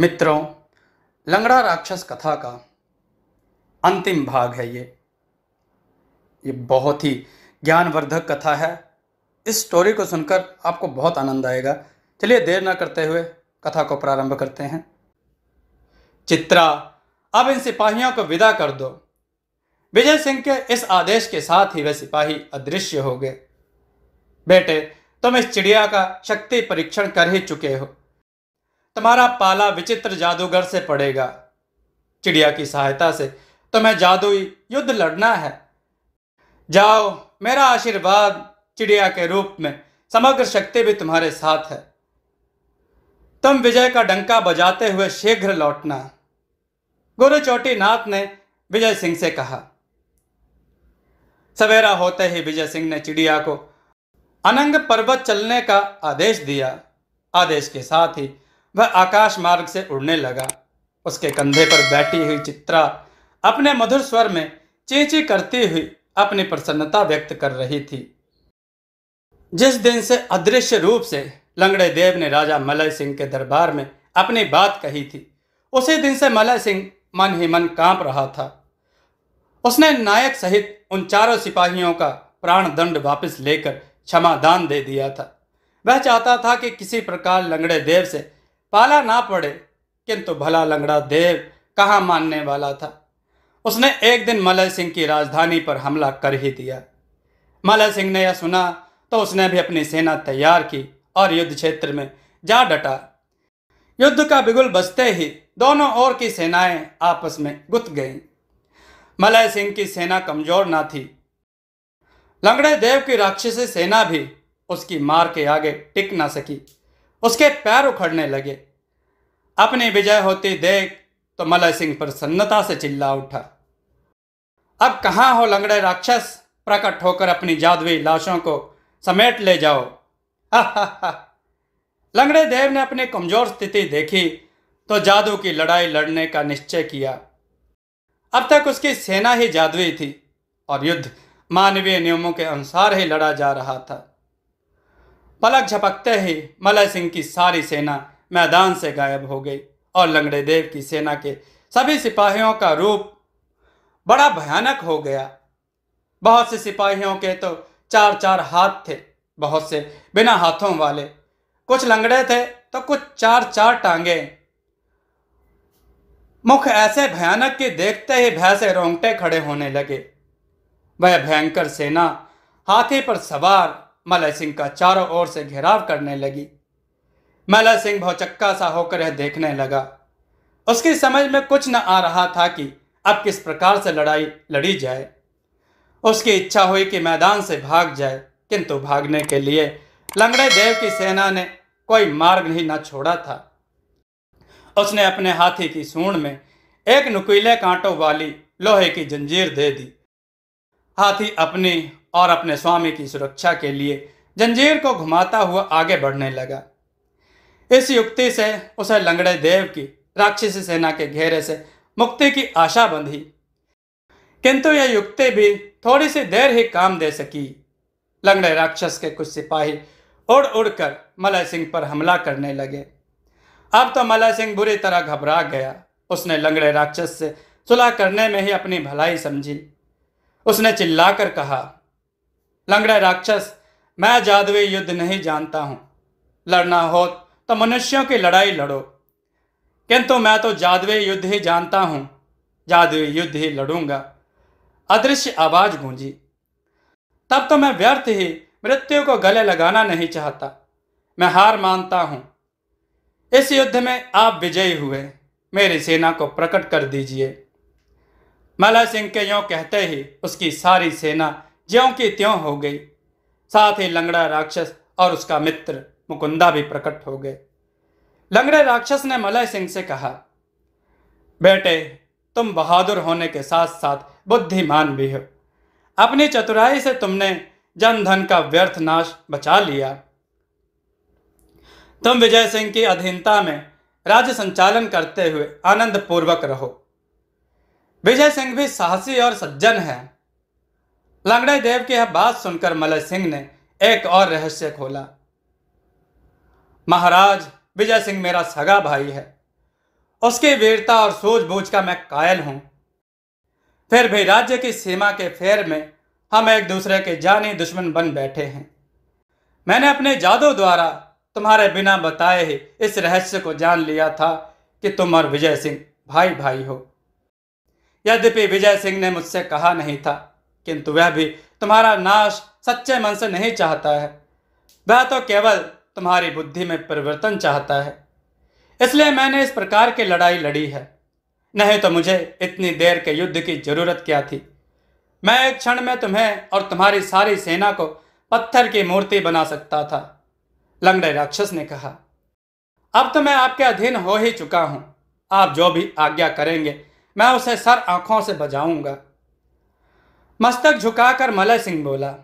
मित्रों लंगड़ा राक्षस कथा का अंतिम भाग है ये ये बहुत ही ज्ञानवर्धक कथा है इस स्टोरी को सुनकर आपको बहुत आनंद आएगा चलिए देर ना करते हुए कथा को प्रारंभ करते हैं चित्रा अब इन सिपाहियों को विदा कर दो विजय सिंह के इस आदेश के साथ ही वे सिपाही अदृश्य हो गए बेटे तुम इस चिड़िया का शक्ति परीक्षण कर ही चुके हो तुम्हारा पाला विचित्र जादूगर से पड़ेगा चिड़िया की सहायता से तुम्हें तो जादुई युद्ध लड़ना है जाओ मेरा आशीर्वाद चिड़िया के रूप में समग्र शक्ति भी तुम्हारे साथ है तुम विजय का डंका बजाते हुए शीघ्र लौटना गुरु चोटी नाथ ने विजय सिंह से कहा सवेरा होते ही विजय सिंह ने चिड़िया को अनंग पर्वत चलने का आदेश दिया आदेश के साथ ही वह आकाश मार्ग से उड़ने लगा उसके कंधे पर बैठी हुई चित्रा अपने मधुर स्वर में चींची करती हुई अपनी प्रसन्नता व्यक्त कर रही थी जिस दिन से अदृश्य रूप से लंगड़े देव ने राजा मलय सिंह के दरबार में अपनी बात कही थी उसी दिन से मलय सिंह मन ही मन कांप रहा था उसने नायक सहित उन चारों सिपाहियों का प्राण दंड वापस लेकर क्षमादान दे दिया था वह चाहता था कि किसी प्रकार लंगड़े देव से पाला ना पड़े किंतु भला लंगड़ा देव कहाँ मानने वाला था उसने एक दिन मलय सिंह की राजधानी पर हमला कर ही दिया मलय सिंह ने यह सुना तो उसने भी अपनी सेना तैयार की और युद्ध क्षेत्र में जा डटा युद्ध का बिगुल बजते ही दोनों ओर की सेनाएं आपस में गुत गईं मलय सिंह की सेना कमजोर ना थी लंगड़े देव की राक्षसी सेना भी उसकी मार के आगे टिक ना सकी उसके पैर उखड़ने लगे अपने विजय होते देख तो मलय सिंह प्रसन्नता से चिल्ला उठा अब कहाँ हो लंगड़े राक्षस प्रकट होकर अपनी जादुई लाशों को समेट ले जाओ हा हा लंगड़े देव ने अपनी कमजोर स्थिति देखी तो जादू की लड़ाई लड़ने का निश्चय किया अब तक उसकी सेना ही जादुई थी और युद्ध मानवीय नियमों के अनुसार ही लड़ा जा रहा था पलक झपकते ही मलय सिंह की सारी सेना मैदान से गायब हो गई और लंगड़े देव की सेना के सभी सिपाहियों का रूप बड़ा भयानक हो गया बहुत से सिपाहियों के तो चार चार हाथ थे बहुत से बिना हाथों वाले कुछ लंगड़े थे तो कुछ चार चार टांगे मुख ऐसे भयानक के देखते ही भय से रोंगटे खड़े होने लगे वह भयंकर सेना हाथी पर सवार मलय सिंह का चारों ओर से घेराव करने लगी मैला सिंह भौचक्का सा होकर यह देखने लगा उसकी समझ में कुछ न आ रहा था कि अब किस प्रकार से लड़ाई लड़ी जाए उसकी इच्छा हुई कि मैदान से भाग जाए किंतु भागने के लिए लंगड़े देव की सेना ने कोई मार्ग ही न छोड़ा था उसने अपने हाथी की सूंड में एक नुकीले कांटों वाली लोहे की जंजीर दे दी हाथी अपनी और अपने स्वामी की सुरक्षा के लिए जंजीर को घुमाता हुआ आगे बढ़ने लगा इस युक्ति से उसे लंगड़े देव की राक्षसी सेना के घेरे से मुक्ति की आशा बंधी किंतु यह युक्ति भी थोड़ी सी देर ही काम दे सकी लंगड़े राक्षस के कुछ सिपाही उड़ उड़कर मलय सिंह पर हमला करने लगे अब तो मलय सिंह बुरी तरह घबरा गया उसने लंगड़े राक्षस से सुलह करने में ही अपनी भलाई समझी उसने चिल्लाकर कहा लंगड़े राक्षस मैं जादुई युद्ध नहीं जानता हूं लड़ना हो तो मनुष्यों की लड़ाई लड़ो किंतु मैं तो जादवे युद्ध ही जानता हूँ जादवे युद्ध ही लड़ूंगा अदृश्य आवाज गूंजी तब तो मैं व्यर्थ ही मृत्यु को गले लगाना नहीं चाहता मैं हार मानता हूँ इस युद्ध में आप विजयी हुए मेरी सेना को प्रकट कर दीजिए मलय सिंह के यों कहते ही उसकी सारी सेना ज्यों की त्यों हो गई साथ ही लंगड़ा राक्षस और उसका मित्र मुकुंदा भी प्रकट हो गए लंगड़े राक्षस ने मलय सिंह से कहा बेटे तुम बहादुर होने के साथ साथ बुद्धिमान भी हो अपनी चतुराई से तुमने जन धन का व्यर्थ नाश बचा लिया तुम विजय सिंह की अधीनता में राज्य संचालन करते हुए आनंद पूर्वक रहो विजय सिंह भी साहसी और सज्जन है लंगड़े देव की यह बात सुनकर मलय सिंह ने एक और रहस्य खोला महाराज विजय सिंह मेरा सगा भाई है उसकी वीरता और सूझबूझ का मैं कायल हूं फिर भी राज्य की सीमा के फेर में हम एक दूसरे के जानी दुश्मन बन बैठे हैं मैंने अपने जादू द्वारा तुम्हारे बिना बताए ही इस रहस्य को जान लिया था कि तुम और विजय सिंह भाई भाई हो यद्यपि विजय सिंह ने मुझसे कहा नहीं था किंतु वह भी तुम्हारा नाश सच्चे मन से नहीं चाहता है वह तो केवल तुम्हारी बुद्धि में परिवर्तन चाहता है इसलिए मैंने इस प्रकार की लड़ाई लड़ी है नहीं तो मुझे इतनी देर के युद्ध की जरूरत क्या थी मैं एक क्षण में तुम्हें और तुम्हारी सारी सेना को पत्थर की मूर्ति बना सकता था लंगड़े राक्षस ने कहा अब तो मैं आपके अधीन हो ही चुका हूं आप जो भी आज्ञा करेंगे मैं उसे सर आंखों से बजाऊंगा मस्तक झुकाकर मलय सिंह बोला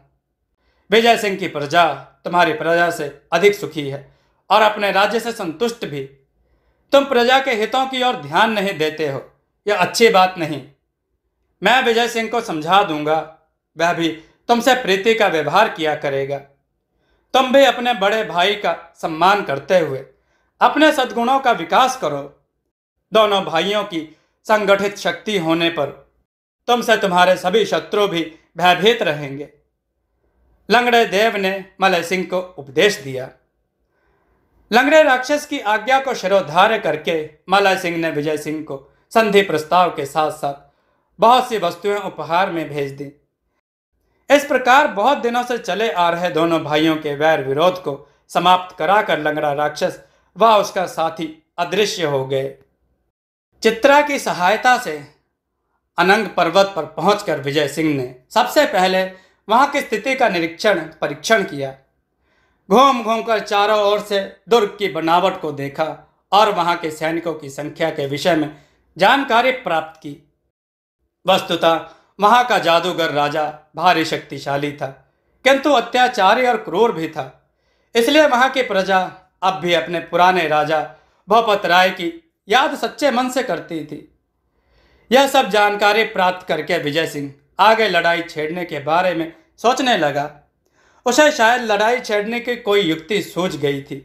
विजय सिंह की प्रजा तुम्हारी प्रजा से अधिक सुखी है और अपने राज्य से संतुष्ट भी तुम प्रजा के हितों की ओर ध्यान नहीं देते हो यह अच्छी बात नहीं मैं विजय सिंह को समझा दूंगा वह भी तुमसे प्रीति का व्यवहार किया करेगा तुम भी अपने बड़े भाई का सम्मान करते हुए अपने सद्गुणों का विकास करो दोनों भाइयों की संगठित शक्ति होने पर तुमसे तुम्हारे सभी शत्रु भी भयभीत रहेंगे लंगड़े देव ने मलय सिंह को उपदेश दिया लंगड़े राक्षस की आज्ञा को शिरोधार्य करके मलय सिंह ने विजय सिंह को संधि प्रस्ताव के साथ साथ बहुत सी वस्तुएं उपहार में भेज दी इस प्रकार बहुत दिनों से चले आ रहे दोनों भाइयों के वैर विरोध को समाप्त कराकर लंगड़ा राक्षस व उसका साथी अदृश्य हो गए चित्रा की सहायता से अनंग पर्वत पर पहुंचकर विजय सिंह ने सबसे पहले वहां की स्थिति का निरीक्षण परीक्षण किया घूम घूम कर चारों ओर से दुर्ग की बनावट को देखा और वहां के सैनिकों की संख्या के विषय में जानकारी प्राप्त की वस्तुतः वहां का जादूगर राजा भारी शक्तिशाली था किंतु अत्याचारी और क्रूर भी था इसलिए वहां की प्रजा अब भी अपने पुराने राजा भोपत राय की याद सच्चे मन से करती थी यह सब जानकारी प्राप्त करके विजय सिंह आगे लड़ाई छेड़ने के बारे में सोचने लगा उसे शायद लड़ाई छेड़ने की कोई युक्ति सूझ गई थी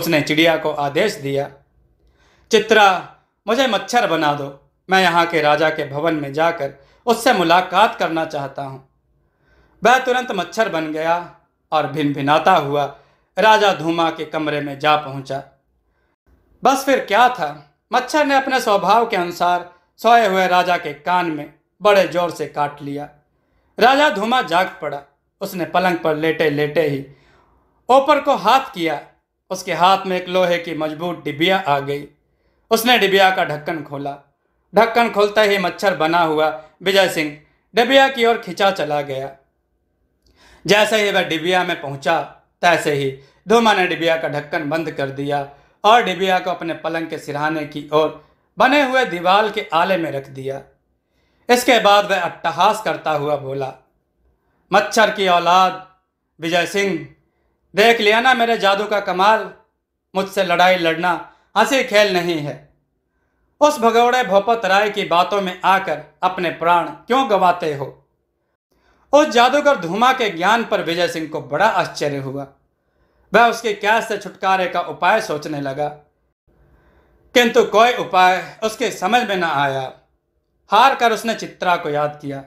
उसने चिड़िया को आदेश दिया चित्रा मुझे मच्छर बना दो मैं यहाँ के राजा के भवन में जाकर उससे मुलाकात करना चाहता हूँ वह तुरंत मच्छर बन गया और भिन भिनाता हुआ राजा धूमा के कमरे में जा पहुँचा बस फिर क्या था मच्छर ने अपने स्वभाव के अनुसार सोए हुए राजा के कान में बड़े जोर से काट लिया राजा धुमा जाग पड़ा उसने पलंग पर लेटे लेटे ही ओपर को हाथ किया उसके हाथ में एक लोहे की मजबूत डिबिया आ गई उसने डिबिया का ढक्कन खोला ढक्कन खोलते ही मच्छर बना हुआ विजय सिंह डिबिया की ओर खिंचा चला गया जैसे ही वह डिबिया में पहुंचा तैसे ही धूमा ने डिबिया का ढक्कन बंद कर दिया और डिबिया को अपने पलंग के सिरहाने की ओर बने हुए दीवाल के आले में रख दिया इसके बाद वह अट्टहास करता हुआ बोला मच्छर की औलाद विजय सिंह देख लिया ना मेरे जादू का कमाल मुझसे लड़ाई लड़ना हंसी खेल नहीं है उस भगौड़े भोपत राय की बातों में आकर अपने प्राण क्यों गवाते हो उस जादूगर धूमा के ज्ञान पर विजय सिंह को बड़ा आश्चर्य हुआ वह उसके कैद से छुटकारे का उपाय सोचने लगा किंतु कोई उपाय उसके समझ में न आया हार कर उसने चित्रा को याद किया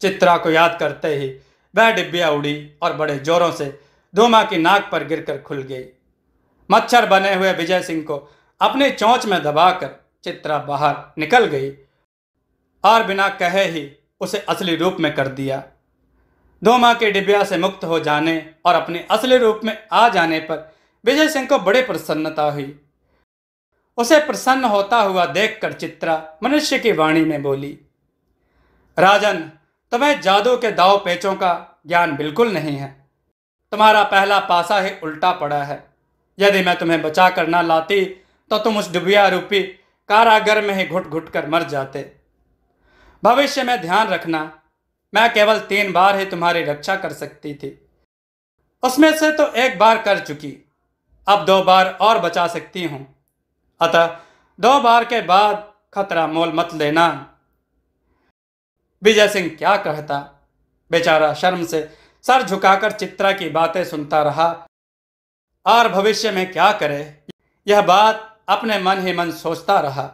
चित्रा को याद करते ही वह डिब्बिया उड़ी और बड़े जोरों से धूमा की नाक पर गिरकर खुल गई मच्छर बने हुए विजय सिंह को अपनी चोंच में दबाकर चित्रा बाहर निकल गई और बिना कहे ही उसे असली रूप में कर दिया धूमा के डिब्बिया से मुक्त हो जाने और अपने असली रूप में आ जाने पर विजय सिंह को बड़ी प्रसन्नता हुई उसे प्रसन्न होता हुआ देखकर चित्रा मनुष्य की वाणी में बोली राजन तुम्हें जादू के दाव पेचों का ज्ञान बिल्कुल नहीं है तुम्हारा पहला पासा ही उल्टा पड़ा है यदि मैं तुम्हें बचा कर ना लाती तो तुम उस डुबिया रूपी कारागर में ही घुट घुट कर मर जाते भविष्य में ध्यान रखना मैं केवल तीन बार ही तुम्हारी रक्षा कर सकती थी उसमें से तो एक बार कर चुकी अब दो बार और बचा सकती हूँ अतः दो बार के बाद खतरा मोल मत लेना विजय सिंह क्या कहता बेचारा शर्म से सर झुकाकर चित्रा की बातें सुनता रहा और भविष्य में क्या करे यह बात अपने मन ही मन सोचता रहा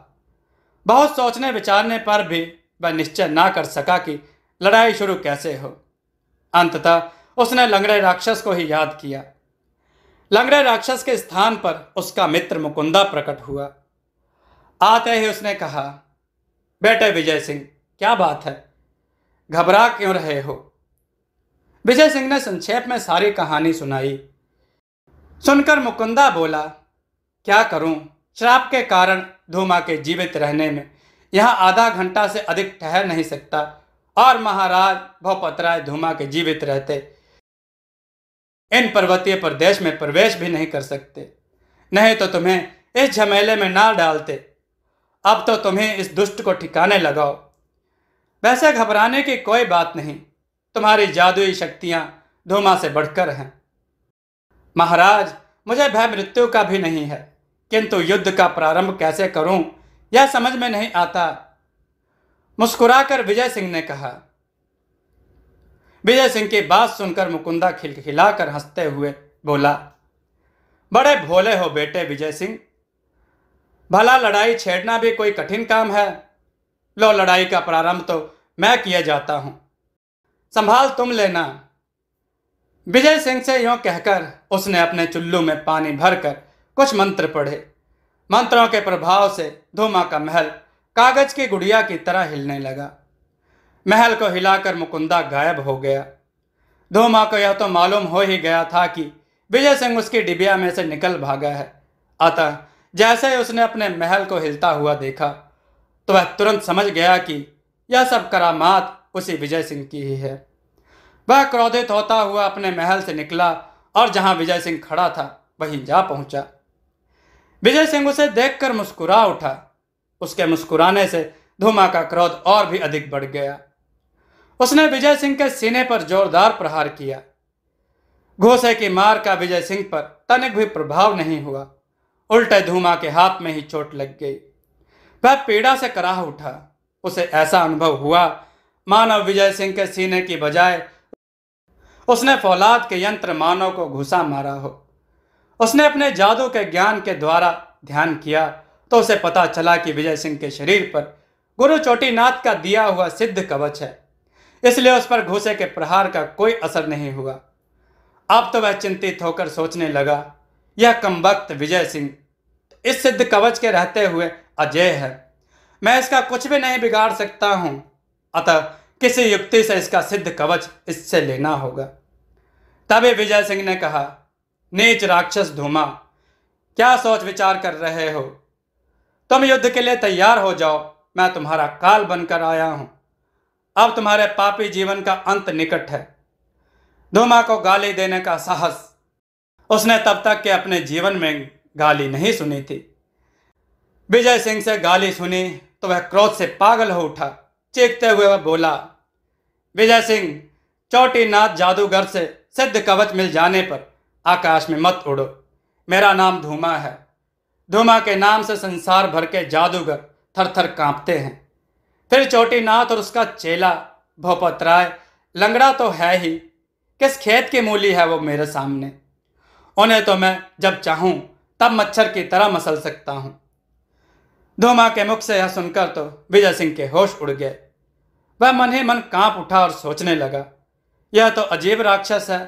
बहुत सोचने विचारने पर भी वह निश्चय ना कर सका कि लड़ाई शुरू कैसे हो अंततः उसने लंगड़े राक्षस को ही याद किया लंगड़े राक्षस के स्थान पर उसका मित्र मुकुंदा प्रकट हुआ आते ही उसने कहा बेटे विजय सिंह क्या बात है घबरा क्यों रहे हो विजय सिंह ने संक्षेप में सारी कहानी सुनाई सुनकर मुकुंदा बोला क्या करूं श्राप के कारण धूमा के जीवित रहने में यहाँ आधा घंटा से अधिक ठहर नहीं सकता और महाराज भोपतराय धूमा के जीवित रहते इन पर्वतीय प्रदेश में प्रवेश भी नहीं कर सकते नहीं तो तुम्हें इस झमेले में ना डालते अब तो तुम्हें इस दुष्ट को ठिकाने लगाओ वैसे घबराने की कोई बात नहीं तुम्हारी जादुई शक्तियाँ धूमा से बढ़कर हैं महाराज मुझे भय मृत्यु का भी नहीं है किंतु युद्ध का प्रारंभ कैसे करूं यह समझ में नहीं आता मुस्कुराकर विजय सिंह ने कहा विजय सिंह की बात सुनकर मुकुंदा खिलखिलाकर हंसते हुए बोला बड़े भोले हो बेटे विजय सिंह भला लड़ाई छेड़ना भी कोई कठिन काम है लो लड़ाई का प्रारंभ तो मैं किए जाता हूं संभाल तुम लेना विजय सिंह से यों कहकर उसने अपने चुल्लू में पानी भरकर कुछ मंत्र पढ़े मंत्रों के प्रभाव से धूमा का महल कागज की गुड़िया की तरह हिलने लगा महल को हिलाकर मुकुंदा गायब हो गया धूमा को यह तो मालूम हो ही गया था कि विजय सिंह उसकी डिबिया में से निकल भागा है अतः जैसे ही उसने अपने महल को हिलता हुआ देखा तो वह तुरंत समझ गया कि यह सब करामात उसी विजय सिंह की ही है वह क्रोधित होता हुआ अपने महल से निकला और जहां विजय सिंह खड़ा था वहीं जा पहुंचा विजय सिंह उसे देखकर मुस्कुरा उठा उसके मुस्कुराने से धूमा का क्रोध और भी अधिक बढ़ गया उसने विजय सिंह के सीने पर जोरदार प्रहार किया घोसे की मार का विजय सिंह पर तनिक भी प्रभाव नहीं हुआ उल्टे धूमा के हाथ में ही चोट लग गई वह पीड़ा से कराह उठा उसे ऐसा अनुभव हुआ मानव विजय सिंह के सीने की बजाय उसने फौलाद के यंत्र मानव को घुसा मारा हो उसने अपने जादू के ज्ञान के द्वारा ध्यान किया तो उसे पता चला कि विजय सिंह के शरीर पर गुरु चोटीनाथ का दिया हुआ सिद्ध कवच है इसलिए उस पर घूसे के प्रहार का कोई असर नहीं हुआ अब तो वह चिंतित होकर सोचने लगा यह वक्त विजय सिंह इस सिद्ध कवच के रहते हुए अजय है मैं इसका कुछ भी नहीं बिगाड़ सकता हूं अतः किसी युक्ति से इसका सिद्ध कवच इससे लेना होगा तभी विजय सिंह ने कहा नीच राक्षस धूमा क्या सोच विचार कर रहे हो तुम युद्ध के लिए तैयार हो जाओ मैं तुम्हारा काल बनकर आया हूं अब तुम्हारे पापी जीवन का अंत निकट है धूमा को गाली देने का साहस उसने तब तक के अपने जीवन में गाली नहीं सुनी थी विजय सिंह से गाली सुनी तो वह क्रोध से पागल हो उठा चीखते हुए वह बोला विजय सिंह चौटीनाथ जादूगर से सिद्ध कवच मिल जाने पर आकाश में मत उड़ो मेरा नाम धूमा है धूमा के नाम से संसार भर के जादूगर थर थर कांपते हैं फिर चोटीनाथ और उसका चेला भोपत राय लंगड़ा तो है ही किस खेत की मूली है वो मेरे सामने उन्हें तो मैं जब चाहूं तब मच्छर की तरह मसल सकता हूं धूमा के मुख से यह सुनकर तो विजय सिंह के होश उड़ गए वह मन ही मन कांप उठा और सोचने लगा यह तो अजीब राक्षस है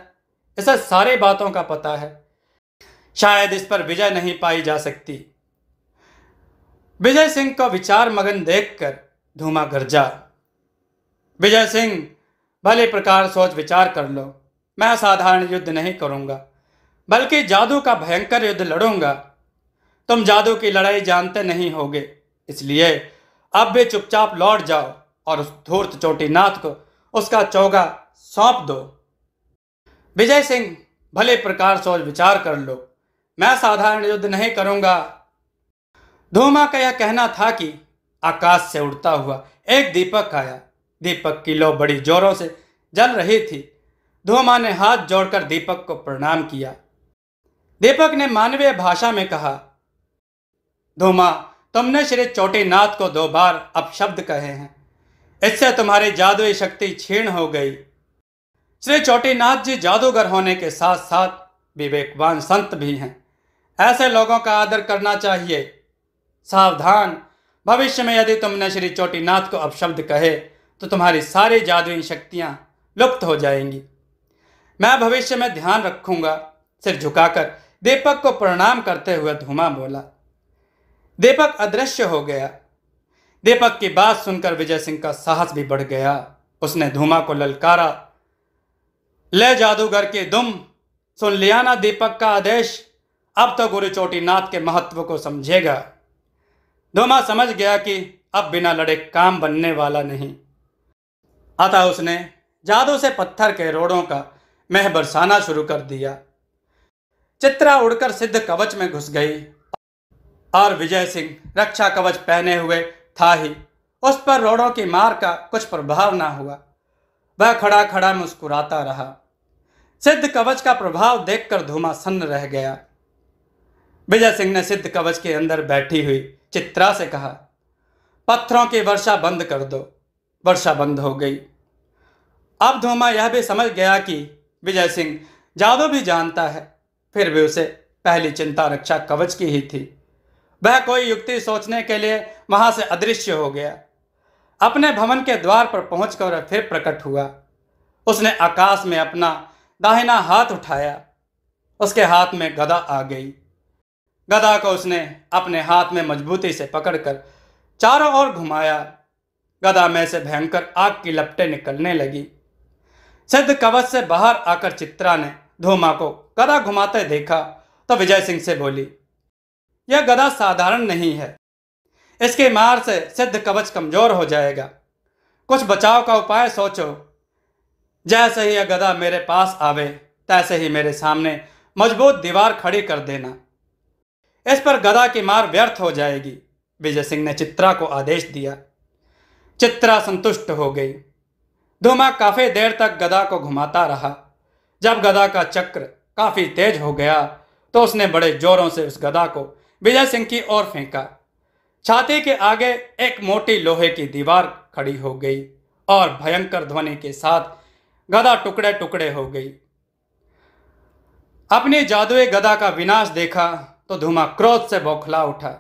इसे सारी बातों का पता है शायद इस पर विजय नहीं पाई जा सकती विजय सिंह को विचार मगन देखकर धूमा गर्जा विजय सिंह भले प्रकार सोच विचार कर लो मैं असाधारण युद्ध नहीं करूंगा बल्कि जादू का भयंकर युद्ध लड़ूंगा तुम जादू की लड़ाई जानते नहीं होगे इसलिए अब भी चुपचाप लौट जाओ और उस धूर्त चोटीनाथ को उसका चौगा सौंप दो विजय सिंह भले प्रकार सोच विचार कर लो मैं साधारण युद्ध नहीं करूंगा धूमा का यह कहना था कि आकाश से उड़ता हुआ एक दीपक आया दीपक की लौ बड़ी जोरों से जल रही थी माँ ने हाथ जोड़कर दीपक को प्रणाम किया दीपक ने मानवीय भाषा में कहा धोमा तुमने श्री नाथ को दो बार अपशब्द कहे हैं इससे तुम्हारी जादुई शक्ति क्षीण हो गई श्री चोटीनाथ जी जादूगर होने के साथ साथ विवेकवान संत भी हैं ऐसे लोगों का आदर करना चाहिए सावधान भविष्य में यदि तुमने श्री चोटीनाथ को अपशब्द कहे तो तुम्हारी सारी जादुई शक्तियाँ लुप्त हो जाएंगी मैं भविष्य में ध्यान रखूंगा सिर झुकाकर दीपक को प्रणाम करते हुए धुमा बोला दीपक अदृश्य हो गया दीपक की बात सुनकर विजय सिंह का साहस भी बढ़ गया उसने धुमा को ललकारा ले जादूगर की दुम सुन लिया ना दीपक का आदेश अब तो गुरु चोटीनाथ के महत्व को समझेगा धोमा समझ गया कि अब बिना लड़े काम बनने वाला नहीं अतः उसने जादू से पत्थर के रोड़ों का मह बरसाना शुरू कर दिया चित्रा उड़कर सिद्ध कवच में घुस गई और विजय सिंह रक्षा कवच पहने हुए था ही उस पर रोड़ों की मार का कुछ प्रभाव ना हुआ वह खड़ा खड़ा मुस्कुराता रहा सिद्ध कवच का प्रभाव देखकर धुमा सन्न रह गया विजय सिंह ने सिद्ध कवच के अंदर बैठी हुई चित्रा से कहा पत्थरों की वर्षा बंद कर दो वर्षा बंद हो गई अब धोमा यह भी समझ गया कि विजय सिंह जादू भी जानता है फिर भी उसे पहली चिंता रक्षा कवच की ही थी वह कोई युक्ति सोचने के लिए वहां से अदृश्य हो गया अपने भवन के द्वार पर पहुंचकर फिर प्रकट हुआ उसने आकाश में अपना दाहिना हाथ उठाया उसके हाथ में गदा आ गई गदा को उसने अपने हाथ में मजबूती से पकड़कर चारों ओर घुमाया गदा में से भयंकर आग की लपटें निकलने लगी सिद्ध कवच से बाहर आकर चित्रा ने धूमा को गदा घुमाते देखा तो विजय सिंह से बोली यह गदा साधारण नहीं है इसके मार से सिद्ध कवच कमजोर हो जाएगा कुछ बचाव का उपाय सोचो जैसे ही यह गदा मेरे पास आवे तैसे ही मेरे सामने मजबूत दीवार खड़ी कर देना इस पर गदा की मार व्यर्थ हो जाएगी विजय सिंह ने चित्रा को आदेश दिया चित्रा संतुष्ट हो गई धुमा काफी देर तक गदा को घुमाता रहा जब गदा का चक्र काफी तेज हो गया तो उसने बड़े जोरों से उस गदा को विजय सिंह की ओर फेंका छाती के आगे एक मोटी लोहे की दीवार खड़ी हो गई और भयंकर ध्वनि के साथ गदा टुकड़े टुकड़े हो गई अपनी जादुई गदा का विनाश देखा तो धुमा क्रोध से बौखला उठा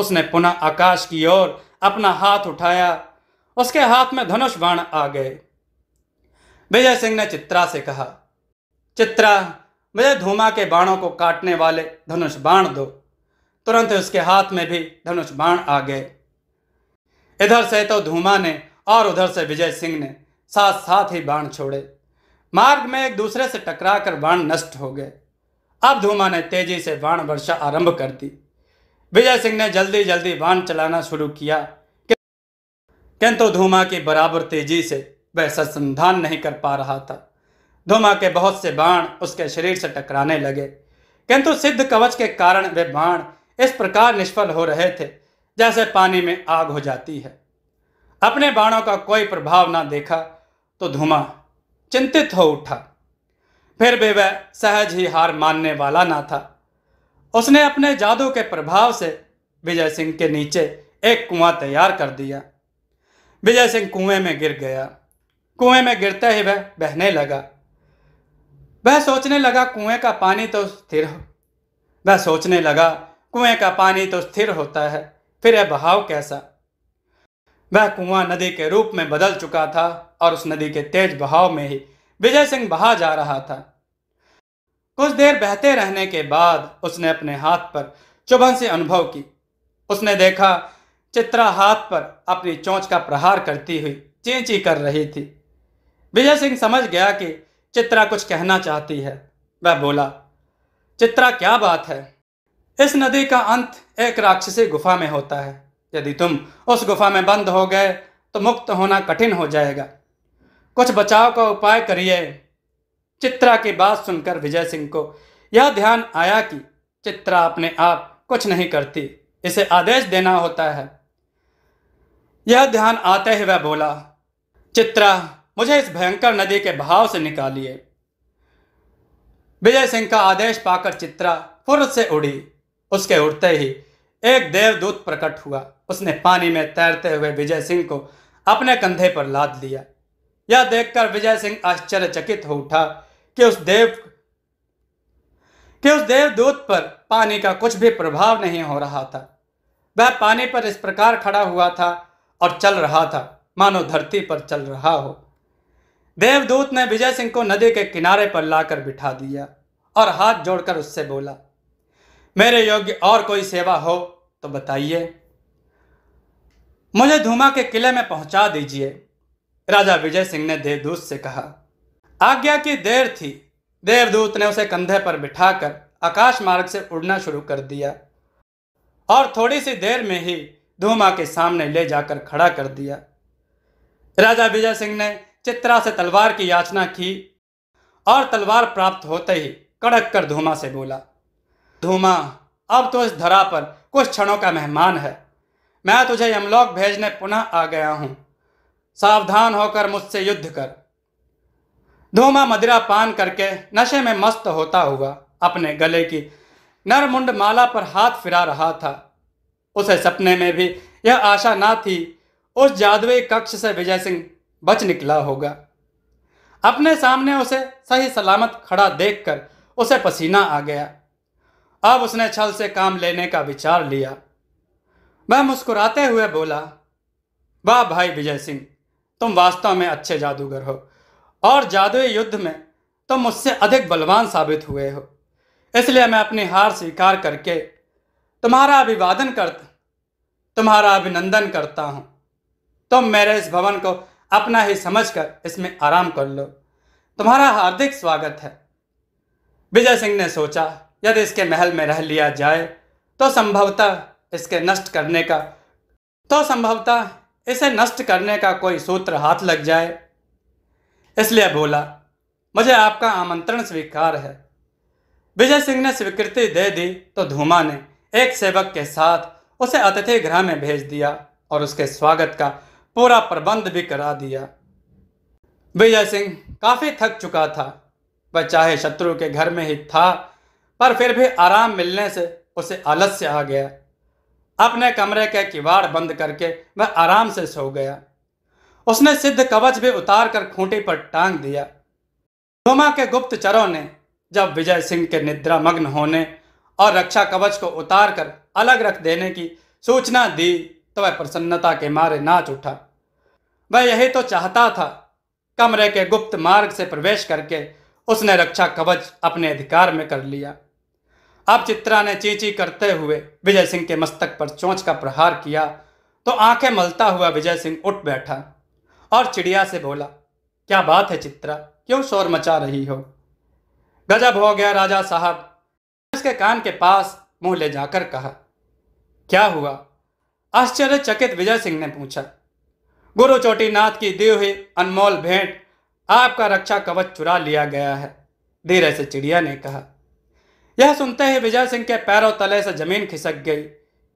उसने पुनः आकाश की ओर अपना हाथ उठाया उसके हाथ में धनुष बाण आ गए विजय सिंह ने चित्रा से कहा चित्रा मुझे धूमा के बाणों को काटने वाले धनुष बाण दो तुरंत उसके हाथ में भी धनुष बाण आ गए इधर से तो धूमा ने और उधर से विजय सिंह ने साथ साथ ही बाण छोड़े मार्ग में एक दूसरे से टकरा कर बाण नष्ट हो गए अब धूमा ने तेजी से बाण वर्षा आरंभ कर दी विजय सिंह ने जल्दी जल्दी बाण चलाना शुरू किया किंतु धूमा की बराबर तेजी से वह सत्संधान नहीं कर पा रहा था धूमा के बहुत से बाण उसके शरीर से टकराने लगे किंतु सिद्ध कवच के कारण वे बाण इस प्रकार निष्फल हो रहे थे जैसे पानी में आग हो जाती है अपने बाणों का कोई प्रभाव ना देखा तो धुमा चिंतित हो उठा फिर भी वह सहज ही हार मानने वाला ना था उसने अपने जादू के प्रभाव से विजय सिंह के नीचे एक कुआं तैयार कर दिया विजय सिंह कुएं में गिर गया कुएं में गिरते ही वह बहने लगा वह सोचने लगा कुएं का पानी तो स्थिर हो वह सोचने लगा कुएं का पानी तो स्थिर होता है फिर यह बहाव कैसा वह कुआं नदी के रूप में बदल चुका था और उस नदी के तेज बहाव में ही विजय सिंह बहा जा रहा था कुछ देर बहते रहने के बाद उसने अपने हाथ पर चुभन से अनुभव की उसने देखा चित्रा हाथ पर अपनी चोंच का प्रहार करती हुई चींची कर रही थी विजय सिंह समझ गया कि चित्रा कुछ कहना चाहती है वह बोला चित्रा क्या बात है इस नदी का अंत एक राक्षसी गुफा में होता है यदि तुम उस गुफा में बंद हो गए तो मुक्त होना कठिन हो जाएगा कुछ बचाव का उपाय करिए चित्रा की बात सुनकर विजय सिंह को यह ध्यान आया कि चित्रा अपने आप कुछ नहीं करती इसे आदेश देना होता है यह ध्यान आते ही वह बोला चित्रा मुझे इस भयंकर नदी के भाव से निकालिए विजय सिंह का आदेश पाकर चित्रा फुर से उड़ी उसके उड़ते ही एक देवदूत प्रकट हुआ उसने पानी में तैरते हुए विजय सिंह को अपने कंधे पर लाद लिया यह देखकर विजय सिंह आश्चर्यचकित हो उठा कि उस देव कि उस देवदूत पर पानी का कुछ भी प्रभाव नहीं हो रहा था वह पानी पर इस प्रकार खड़ा हुआ था और चल रहा था मानो धरती पर चल रहा हो देवदूत ने विजय सिंह को नदी के किनारे पर लाकर बिठा दिया और हाथ जोड़कर उससे बोला मेरे योग्य और कोई सेवा हो तो बताइए मुझे धूमा के किले में पहुंचा दीजिए राजा विजय सिंह ने देवदूत से कहा आज्ञा की देर थी देवदूत ने उसे कंधे पर बिठाकर आकाश मार्ग से उड़ना शुरू कर दिया और थोड़ी सी देर में ही धूमा के सामने ले जाकर खड़ा कर दिया राजा विजय सिंह ने चित्रा से तलवार की याचना की और तलवार प्राप्त होते ही कड़क कर धूमा से बोला धूमा अब तो इस धरा पर कुछ क्षणों का मेहमान है मैं तुझे यमलोक भेजने पुनः आ गया हूँ सावधान होकर मुझसे युद्ध कर धूमा मदिरा पान करके नशे में मस्त होता हुआ अपने गले की नरमुंड माला पर हाथ फिरा रहा था उसे सपने में भी यह आशा ना थी उस जादुई कक्ष से विजय सिंह बच निकला होगा अपने सामने उसे सही सलामत खड़ा देखकर उसे पसीना आ गया अब उसने छल से काम लेने का विचार लिया वह मुस्कुराते हुए बोला वाह भाई विजय सिंह तुम वास्तव में अच्छे जादूगर हो और जादु युद्ध में तुम मुझसे अधिक बलवान साबित हुए हो इसलिए मैं अपनी हार स्वीकार करके तुम्हारा अभिवादन करता तुम्हारा अभिनंदन करता हूँ तुम मेरे इस भवन को अपना ही समझकर इसमें आराम कर लो तुम्हारा हार्दिक स्वागत है विजय सिंह ने सोचा यदि इसके महल में रह लिया जाए तो संभवतः इसके नष्ट करने का तो संभवतः इसे नष्ट करने का कोई सूत्र हाथ लग जाए इसलिए बोला मुझे आपका आमंत्रण स्वीकार है विजय सिंह ने स्वीकृति दे दी तो धूमा ने एक सेवक के साथ उसे अतिथि गृह में भेज दिया और उसके स्वागत का पूरा प्रबंध भी करा दिया विजय सिंह काफ़ी थक चुका था वह चाहे शत्रु के घर में ही था पर फिर भी आराम मिलने से उसे आलस्य आ गया अपने कमरे के किवाड़ बंद करके वह आराम से सो गया उसने सिद्ध कवच भी उतार कर खूंटी पर टांग दिया रोमा के गुप्तचरों ने जब विजय सिंह के निद्रा मग्न होने और रक्षा कवच को उतार कर अलग रख देने की सूचना दी तो वह प्रसन्नता के मारे नाच उठा वह यही तो चाहता था कमरे के गुप्त मार्ग से प्रवेश करके उसने रक्षा कवच अपने अधिकार में कर लिया अब चित्रा ने चींची करते हुए विजय सिंह के मस्तक पर चोंच का प्रहार किया तो आंखें मलता हुआ विजय सिंह उठ बैठा और चिड़िया से बोला क्या बात है चित्रा क्यों शोर मचा रही हो गजब हो गया राजा साहब उसके कान के पास मुंह ले जाकर कहा क्या हुआ आश्चर्यचकित विजय सिंह ने पूछा गुरु चोटी नाथ की दी हुई अनमोल भेंट आपका रक्षा कवच चुरा लिया गया है धीरे से चिड़िया ने कहा यह सुनते ही विजय सिंह के पैरों तले से जमीन खिसक गई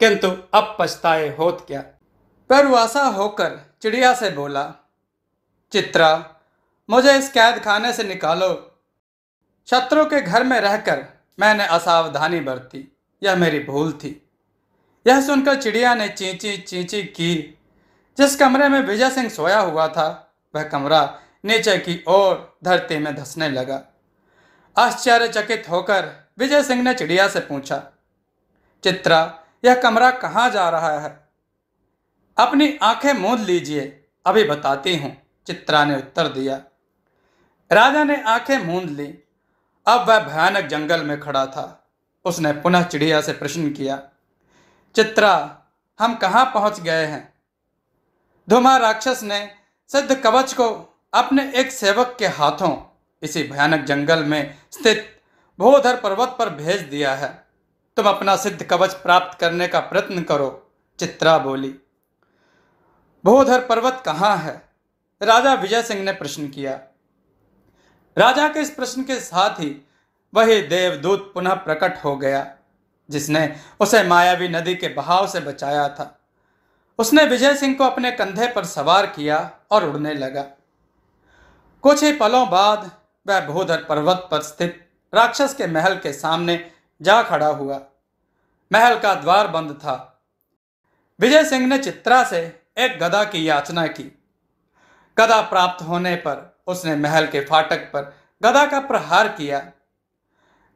किंतु अब पछताए होत क्या वासा होकर चिड़िया से बोला चित्रा मुझे इस कैद खाने से निकालो शत्रु के घर में रहकर मैंने असावधानी बरती यह मेरी भूल थी यह सुनकर चिड़िया ने चींची चींची की जिस कमरे में विजय सिंह सोया हुआ था वह कमरा नीचे की ओर धरती में धंसने लगा आश्चर्यचकित होकर विजय सिंह ने चिड़िया से पूछा चित्रा यह कमरा कहाँ जा रहा है अपनी आंखें मूंद लीजिए अभी बताती हूँ चित्रा ने उत्तर दिया राजा ने आंखें मूंद ली अब वह भयानक जंगल में खड़ा था उसने पुनः चिड़िया से प्रश्न किया चित्रा हम कहाँ पहुँच गए हैं धुमा राक्षस ने सिद्ध कवच को अपने एक सेवक के हाथों इसी भयानक जंगल में स्थित भूधर पर्वत पर भेज दिया है तुम अपना सिद्ध कवच प्राप्त करने का प्रयत्न करो चित्रा बोली भूधर पर्वत कहाँ है राजा विजय सिंह ने प्रश्न किया राजा के इस प्रश्न के साथ ही वही देवदूत पुनः प्रकट हो गया जिसने उसे मायावी नदी के बहाव से बचाया था उसने विजय सिंह को अपने कंधे पर सवार किया और उड़ने लगा कुछ ही पलों बाद वह भूधर पर्वत पर स्थित राक्षस के महल के सामने जा खड़ा हुआ महल का द्वार बंद था विजय सिंह ने चित्रा से एक गदा की याचना की गदा प्राप्त होने पर उसने महल के फाटक पर गदा का प्रहार किया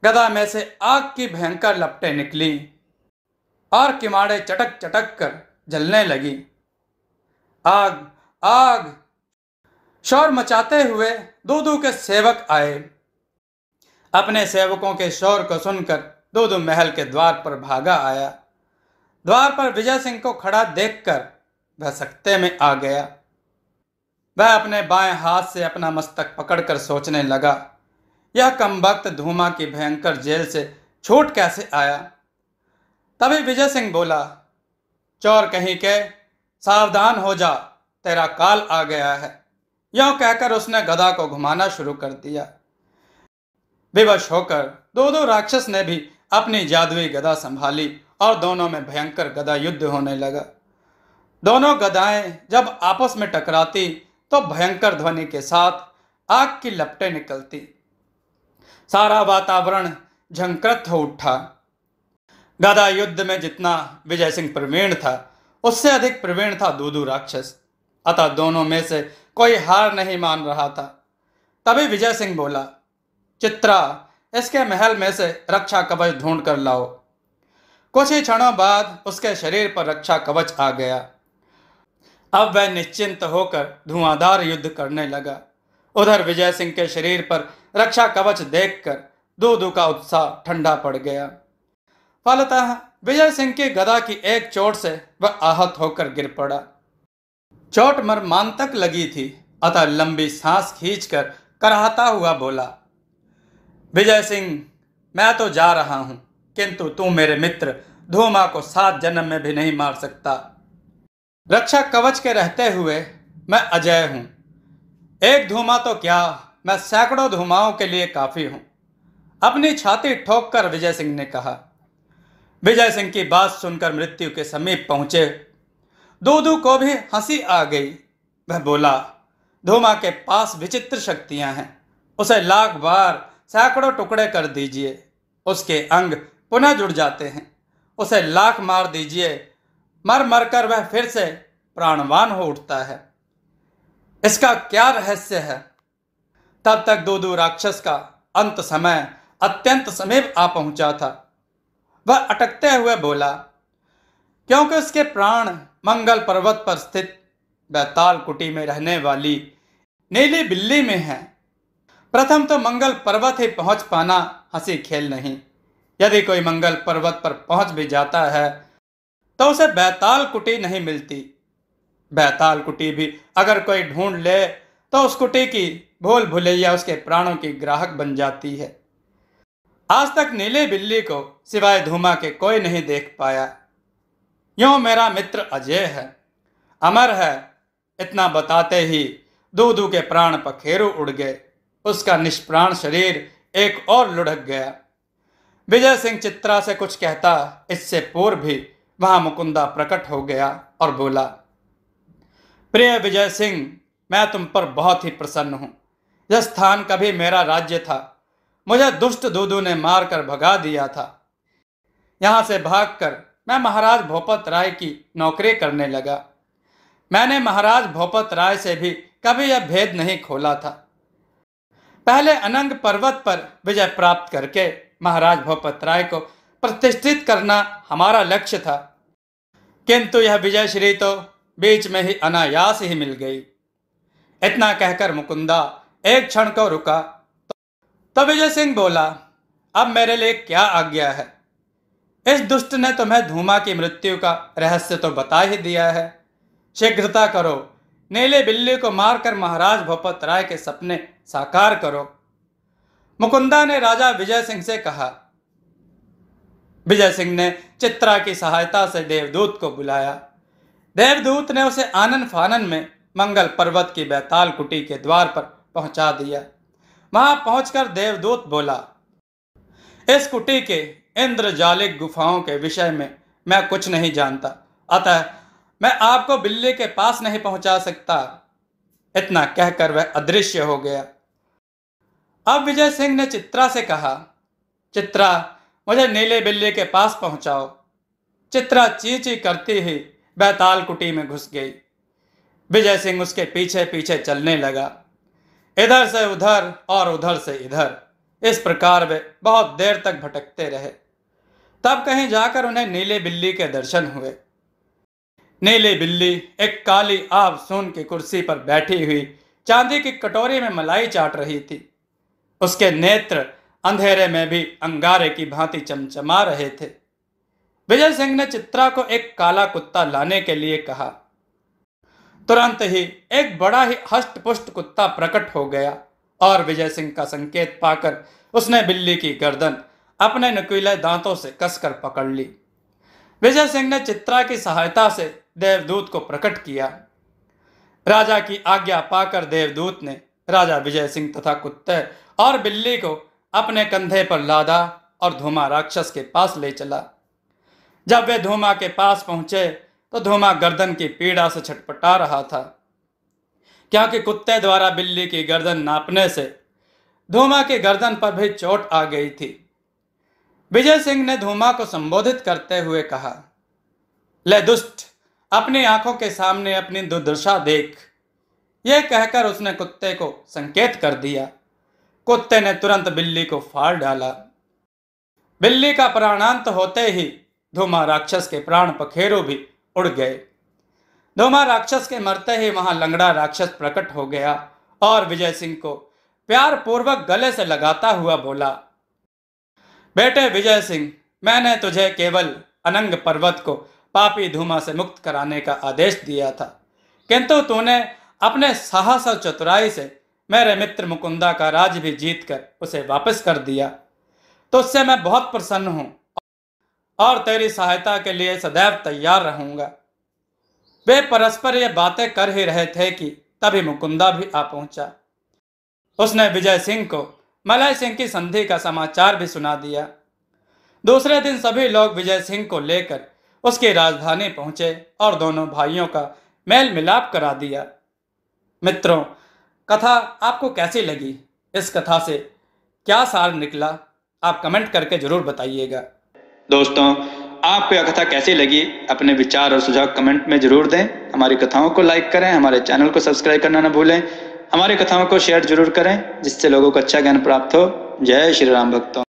गदा में से आग की भयंकर लपटें निकली और किमाड़े चटक चटक कर जलने लगी आग आग शोर मचाते हुए दो दो के सेवक आए अपने सेवकों के शौर को सुनकर दो दो महल के द्वार पर भागा आया द्वार पर विजय सिंह को खड़ा देखकर वह सकते में आ गया वह अपने बाएं हाथ से अपना मस्तक पकड़कर सोचने लगा यह कम वक्त धूमा की भयंकर जेल से छूट कैसे आया तभी विजय सिंह बोला चोर कहीं के सावधान हो जा तेरा काल आ गया है यों कहकर उसने गधा को घुमाना शुरू कर दिया विवश होकर दो दो राक्षस ने भी अपनी जादुई गदा संभाली और दोनों में भयंकर गदा युद्ध होने लगा दोनों गदाएं जब आपस में टकराती तो भयंकर ध्वनि के साथ आग की लपटें निकलती सारा वातावरण झंकृत हो उठा गदा युद्ध में जितना विजय सिंह प्रवीण था उससे अधिक प्रवीण था दूदू राक्षस अतः दोनों में से कोई हार नहीं मान रहा था तभी विजय सिंह बोला चित्रा इसके महल में से रक्षा कवच ढूंढ कर लाओ कुछ ही क्षणों बाद उसके शरीर पर रक्षा कवच आ गया अब वह निश्चिंत होकर धुआंधार युद्ध करने लगा उधर विजय सिंह के शरीर पर रक्षा कवच देखकर दूधू का उत्साह ठंडा पड़ गया फलतः विजय सिंह की गदा की एक चोट से वह आहत होकर गिर पड़ा चोट मर मान तक लगी थी अतः लंबी सांस खींचकर कराहता हुआ बोला विजय सिंह मैं तो जा रहा हूं किंतु तू मेरे मित्र धूमा को सात जन्म में भी नहीं मार सकता रक्षा कवच के रहते हुए मैं अजय हूं एक धूमा तो क्या मैं सैकड़ों धूमाओं के लिए काफ़ी हूं अपनी छाती ठोक कर विजय सिंह ने कहा विजय सिंह की बात सुनकर मृत्यु के समीप पहुंचे दूध को भी हंसी आ गई वह बोला धूमा के पास विचित्र शक्तियां हैं उसे लाख बार सैकड़ों टुकड़े कर दीजिए उसके अंग पुनः जुड़ जाते हैं उसे लाख मार दीजिए मर मर कर वह फिर से प्राणवान हो उठता है इसका क्या रहस्य है तब तक दो दो राक्षस का अंत समय अत्यंत समीप आ पहुंचा था वह अटकते हुए बोला क्योंकि उसके प्राण मंगल पर्वत पर स्थित बैताल कुटी में रहने वाली नीली बिल्ली में हैं प्रथम तो मंगल पर्वत ही पहुंच पाना हंसी खेल नहीं यदि कोई मंगल पर्वत पर पहुंच भी जाता है तो उसे बैताल कुटी नहीं मिलती बैताल कुटी भी अगर कोई ढूंढ ले तो उस कुटी की भूल भुलैया उसके प्राणों की ग्राहक बन जाती है आज तक नीले बिल्ली को सिवाय धूमा के कोई नहीं देख पाया यो मेरा मित्र अजय है अमर है इतना बताते ही दो दू के प्राण पखेरु उड़ गए उसका निष्प्राण शरीर एक और लुढ़क गया विजय सिंह चित्रा से कुछ कहता इससे पूर्व भी वहां मुकुंदा प्रकट हो गया और बोला प्रिय विजय सिंह मैं तुम पर बहुत ही प्रसन्न हूं यह स्थान कभी मेरा राज्य था मुझे दुष्ट दूधू ने मारकर भगा दिया था यहाँ से भागकर मैं महाराज भोपत राय की नौकरी करने लगा मैंने महाराज भोपत राय से भी कभी यह भेद नहीं खोला था पहले अनंग पर्वत पर विजय प्राप्त करके महाराज भोपत राय को प्रतिष्ठित करना हमारा लक्ष्य था किंतु यह विजय श्री तो बीच में ही अनायास ही मिल गई इतना कहकर मुकुंदा एक क्षण को रुका तो विजय सिंह बोला अब मेरे लिए क्या आज्ञा है इस दुष्ट ने तुम्हें धूमा की मृत्यु का रहस्य तो बता ही दिया है शीघ्रता करो नीले बिल्ली को मारकर महाराज भोपत राय के सपने साकार करो मुकुंदा ने राजा विजय सिंह से कहा विजय सिंह ने चित्रा की सहायता से देवदूत को बुलाया देवदूत ने उसे आनन फानन में मंगल पर्वत की बैताल कुटी के द्वार पर पहुंचा दिया वहां पहुंचकर देवदूत बोला इस कुटी के इंद्रजालिक गुफाओं के विषय में मैं कुछ नहीं जानता अतः मैं आपको बिल्ली के पास नहीं पहुंचा सकता इतना कहकर वह अदृश्य हो गया अब विजय सिंह ने चित्रा से कहा चित्रा मुझे नीले बिल्ली के पास पहुंचाओ चित्रा ची ची करती ही बैताल कुटी में घुस गई विजय सिंह उसके पीछे पीछे चलने लगा इधर से उधर और उधर से इधर इस प्रकार वे बहुत देर तक भटकते रहे तब कहीं जाकर उन्हें नीले बिल्ली के दर्शन हुए नीले बिल्ली एक काली आब सून की कुर्सी पर बैठी हुई चांदी की कटोरी में मलाई चाट रही थी उसके नेत्र अंधेरे में भी अंगारे की भांति चमचमा रहे थे विजय सिंह ने चित्रा को एक काला कुत्ता लाने के लिए कहा तुरंत ही एक बड़ा ही हष्टपुष्ट कुत्ता प्रकट हो गया और विजय सिंह का संकेत पाकर उसने बिल्ली की गर्दन अपने नकुले दांतों से कसकर पकड़ ली विजय सिंह ने चित्रा की सहायता से देवदूत को प्रकट किया राजा की आज्ञा पाकर देवदूत ने राजा विजय सिंह तथा कुत्ते और बिल्ली को अपने कंधे पर लादा और धूमा राक्षस के पास ले चला जब वे धूमा के पास पहुंचे तो धूमा गर्दन की पीड़ा से छटपटा रहा था क्योंकि कुत्ते द्वारा बिल्ली की गर्दन नापने से धूमा की गर्दन पर भी चोट आ गई थी विजय सिंह ने धूमा को संबोधित करते हुए कहा ले दुष्ट अपनी आंखों के सामने अपनी दुर्दशा देख यह कहकर उसने कुत्ते को संकेत कर दिया कुत्ते ने तुरंत बिल्ली को फाड़ डाला बिल्ली का प्राणांत होते ही धूमा राक्षस के प्राण पखेरु भी उड़ गए धूमा राक्षस के मरते ही वहां लंगड़ा राक्षस प्रकट हो गया और विजय सिंह को प्यार पूर्वक गले से लगाता हुआ बोला बेटे विजय सिंह मैंने तुझे केवल अनंग पर्वत को पापी धूमा से मुक्त कराने का आदेश दिया था किंतु तूने अपने साहस और चतुराई से मेरे मित्र मुकुंदा का राज भी जीत कर उसे वापस कर दिया तो उससे मैं बहुत प्रसन्न हूँ और तेरी सहायता के लिए सदैव तैयार रहूँगा वे परस्पर ये बातें कर ही रहे थे कि तभी मुकुंदा भी आ पहुंचा उसने विजय सिंह को मलय सिंह की संधि का समाचार भी सुना दिया दूसरे दिन सभी लोग विजय सिंह को लेकर उसकी राजधानी पहुंचे और दोनों भाइयों का मेल मिलाप करा दिया मित्रों कथा आपको कैसी लगी इस कथा से क्या सार निकला आप कमेंट करके जरूर बताइएगा दोस्तों आपको यह कथा कैसी लगी अपने विचार और सुझाव कमेंट में जरूर दें हमारी कथाओं को लाइक करें हमारे चैनल को सब्सक्राइब करना ना भूलें हमारी कथाओं को शेयर जरूर करें जिससे लोगों को अच्छा ज्ञान प्राप्त हो जय श्री राम भक्तों